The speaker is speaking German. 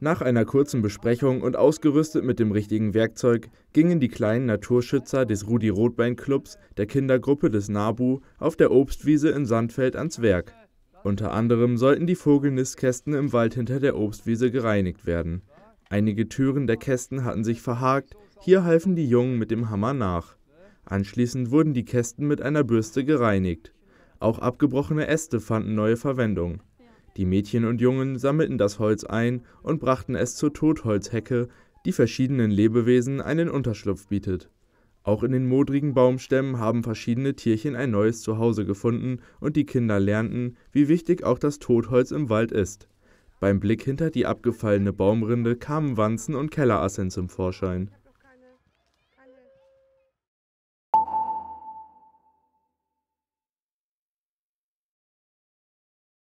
Nach einer kurzen Besprechung und ausgerüstet mit dem richtigen Werkzeug gingen die kleinen Naturschützer des Rudi-Rotbein-Clubs der Kindergruppe des NABU auf der Obstwiese in Sandfeld ans Werk. Unter anderem sollten die Vogelnistkästen im Wald hinter der Obstwiese gereinigt werden. Einige Türen der Kästen hatten sich verhakt, hier halfen die Jungen mit dem Hammer nach. Anschließend wurden die Kästen mit einer Bürste gereinigt. Auch abgebrochene Äste fanden neue Verwendung. Die Mädchen und Jungen sammelten das Holz ein und brachten es zur Totholzhecke, die verschiedenen Lebewesen einen Unterschlupf bietet. Auch in den modrigen Baumstämmen haben verschiedene Tierchen ein neues Zuhause gefunden und die Kinder lernten, wie wichtig auch das Totholz im Wald ist. Beim Blick hinter die abgefallene Baumrinde kamen Wanzen und Kellerassen zum Vorschein